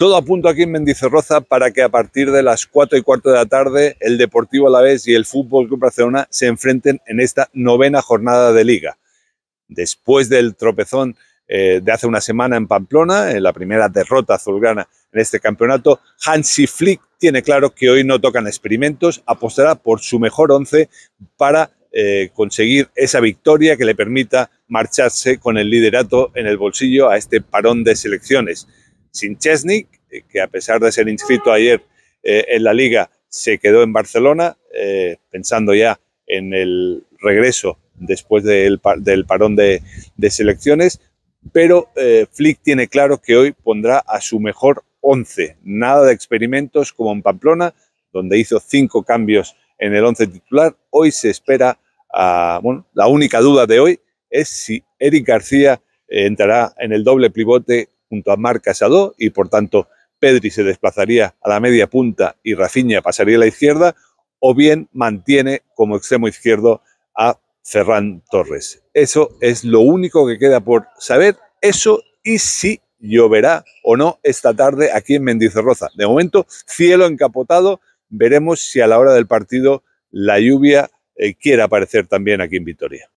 Todo punto aquí en Mendizorroza para que a partir de las 4 y cuarto de la tarde el Deportivo Alavés y el Fútbol Club Barcelona se enfrenten en esta novena jornada de Liga. Después del tropezón eh, de hace una semana en Pamplona, en la primera derrota azulgrana en este campeonato, Hansi Flick tiene claro que hoy no tocan experimentos, apostará por su mejor once para eh, conseguir esa victoria que le permita marcharse con el liderato en el bolsillo a este parón de selecciones. Sin chesnik eh, que a pesar de ser inscrito ayer eh, en la liga, se quedó en Barcelona, eh, pensando ya en el regreso después del, parón de, selecciones, pero Flick tiene claro que hoy pondrá a su mejor 11, nada de experimentos como en Pamplona, donde hizo cinco cambios en el 11 titular. Hoy se espera, a, bueno, la única duda de hoy es si Eric García entrará en el doble pivote junto a Marc Casado y por tanto Pedri se desplazaría a la media punta y Rafinha pasaría a la izquierda o bien mantiene como extremo izquierdo a Ferran Torres. Eso es lo único que queda por saber, eso y si lloverá o no esta tarde aquí en Mendizorroza. De momento, cielo encapotado, veremos si a la hora del partido la lluvia quiera eh, quiere aparecer también aquí en Vitoria.